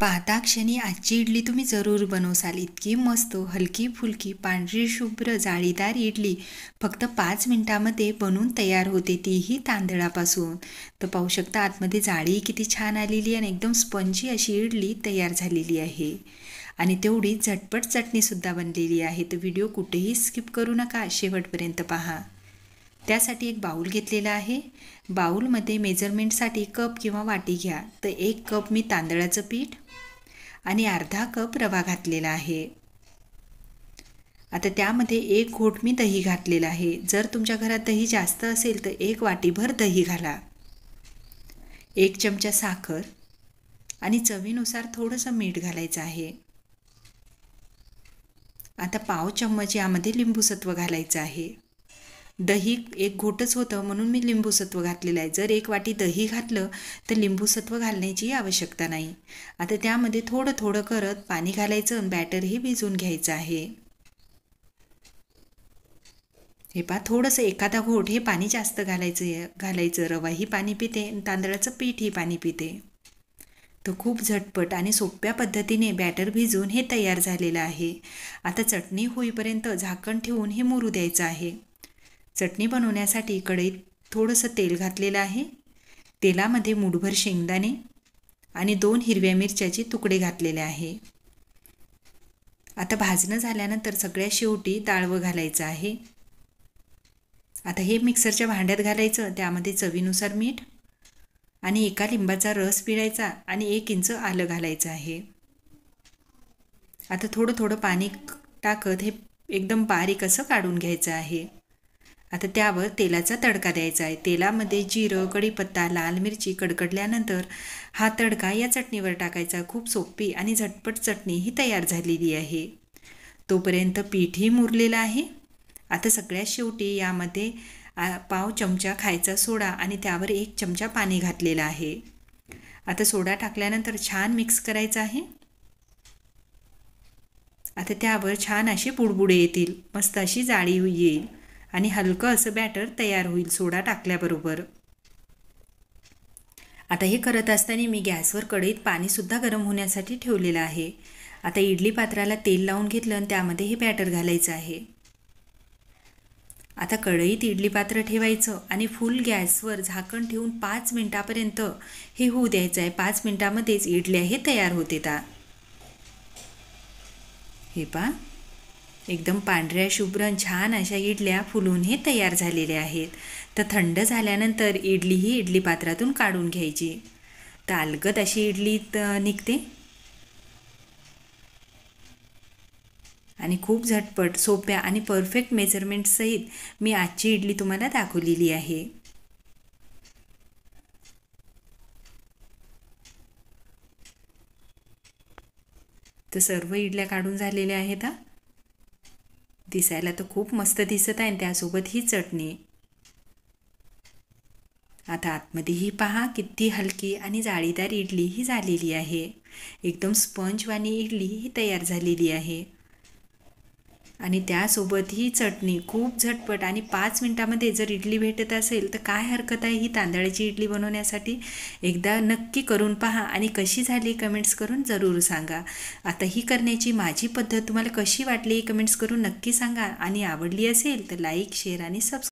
पाहता क्षणी आजची इडली तुम्ही जरूर बनवसाल इतकी मस्त हलकी फुलकी पांढरी शुभ्र जाळीदार इडली फक्त पाच मिनटामध्ये बनून तयार होते तीही तांदळापासून तर पाहू शकता आतमध्ये जाळी किती छान आलेली आणि एकदम स्पंजी अशी इडली तयार झालेली आहे आणि तेवढी झटपट चटणीसुद्धा बनलेली आहे तर व्हिडिओ कुठेही स्किप करू नका शेवटपर्यंत पहा त्यासाठी एक बाऊल घेतलेला आहे बाऊलमध्ये मेजरमेंटसाठी कप किंवा वाटी घ्या तर एक कप मी तांदळाचं पीठ आणि अर्धा कप रवा घातलेला आहे आता त्यामध्ये एक घोट मी दही घातलेला आहे जर तुमच्या घरात दही जास्त असेल तर एक वाटीभर दही घाला एक चमचा साखर आणि चवीनुसार थोडंसं मीठ घालायचं आहे आता पाव चम्मच यामध्ये लिंबूसत्व घालायचं आहे दही एक घोटच होतं म्हणून मी लिंबूसत्व घातलेलं आहे जर एक वाटी दही घातलं तर लिंबूसत्व घालण्याची आवश्यकता नाही आता त्यामध्ये थोडं थोडं करत पाणी घालायचं आणि बॅटरही भिजून घ्यायचं आहे हे पा थोडंसं एखादा घोट हे पाणी जास्त घालायचं घालायचं रवाही पाणी पिते तांदळाचं पीठही पाणी पिते तर खूप झटपट आणि सोप्या पद्धतीने बॅटर भिजून हे तयार झालेलं आहे आता चटणी होईपर्यंत झाकण ठेवून हे मुरू द्यायचं आहे चटणी बनवण्यासाठी कढईत थोडंसं तेल घातलेलं आहे तेलामध्ये मुठभर शेंगदाणे आणि दोन हिरव्या मिरच्याचे तुकडे घातलेले आहे आता भाजणं झाल्यानंतर सगळ्या शेवटी दाळव घालायचं आहे आता हे मिक्सरच्या भांड्यात घालायचं त्यामध्ये चवीनुसार मीठ आणि एका लिंबाचा रस पिळायचा आणि एक इंच आलं घालायचं आहे आता थोडं थोडं पाणी टाकत हे एकदम बारीक असं काढून घ्यायचं आहे आता त्यावर तेलाचा तडका द्यायचा आहे तेलामध्ये जिरं कढीपत्ता लाल मिरची कडकडल्यानंतर हा तडका या चटणीवर टाकायचा खूप सोपी आणि झटपट चटणी ही तयार झालेली आहे तोपर्यंत पीठही मुरलेलं आहे आता सगळ्यात शेवटी यामध्ये पाव चमचा खायचा सोडा आणि त्यावर एक चमचा पाणी घातलेला आहे आता सोडा टाकल्यानंतर छान मिक्स करायचा आहे आता त्यावर छान अशी बुडबुडे येतील मस्त अशी जाळी येईल आणि हलकं असं बॅटर तयार होईल सोडा टाकल्याबरोबर आता हे करत असताना मी गॅसवर कढईत पाणीसुद्धा गरम होण्यासाठी ठेवलेलं आहे आता इडली पात्राला तेल लावून घेतलं आणि त्यामध्ये हे बॅटर घालायचं आहे आता कढईत इडली पात्र ठेवायचं आणि फुल गॅसवर झाकण ठेवून पाच मिनटापर्यंत हे होऊ द्यायचं आहे पाच मिनटामध्येच इडल्या हे तयार होते हे पा एकदम पांढऱ्या शुभ्र छान अशा इडल्या फुलून हे तयार झालेल्या आहेत तर थंड झाल्यानंतर इडली ही इडली पात्रातून काढून घ्यायची तर अलगद अशी इडली निघते आणि खूप झटपट सोप्या आणि परफेक्ट मेजरमेंटसहित मी आजची इडली तुम्हाला दाखवलेली आहे तर सर्व इडल्या काढून झालेल्या आहेत हा दिसायला तर खूप मस्त दिसत आहे त्यासोबत ही चटणी आता ही पहा किती हलकी आणि जाळीदार इडली ही झालेली आहे एकदम स्पंजवाणी इडली ही तयार झालेली आहे आणि त्यासोबत ही चटणी खूप झटपट आणि पाच मिनटामध्ये जर इडली भेटत असेल तर काय हरकत आहे ही तांदळाची इडली बनवण्यासाठी एकदा नक्की करून पहा आणि कशी झाली कमेंट्स करून जरूर सांगा आता ही करण्याची माझी पद्धत तुम्हाला कशी वाटली कमेंट्स करून नक्की सांगा आणि आवडली असेल तर लाईक शेअर आणि सबस्क्राईब